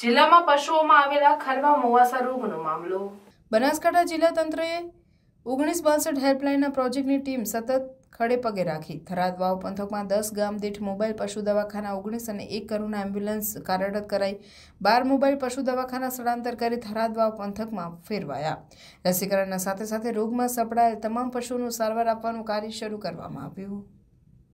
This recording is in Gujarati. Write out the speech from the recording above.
જિલ્લામાં પશુઓમાં આવેલા ખરવા મોવાસા રોગનો મામલો બનાસકાંઠા જિલ્લા તંત્રએ ઓગણીસ બાસઠ હેલ્પલાઇનના પ્રોજેક્ટની ટીમ સતત ખડે પગે રાખી થરાદ વાવ પંથકમાં દસ ગામ દીઠ મોબાઈલ પશુ દવાખાના ઓગણીસ અને એક કરુણા એમ્બ્યુલન્સ કાર્યરત કરાઈ બાર મોબાઈલ પશુ દવાખાના સ્થળાંતર કરી થરાદ વાવ પંથકમાં ફેરવાયા રસીકરણના સાથે સાથે રોગમાં સપડાયેલ તમામ પશુઓનું સારવાર આપવાનું કાર્ય શરૂ કરવામાં આવ્યું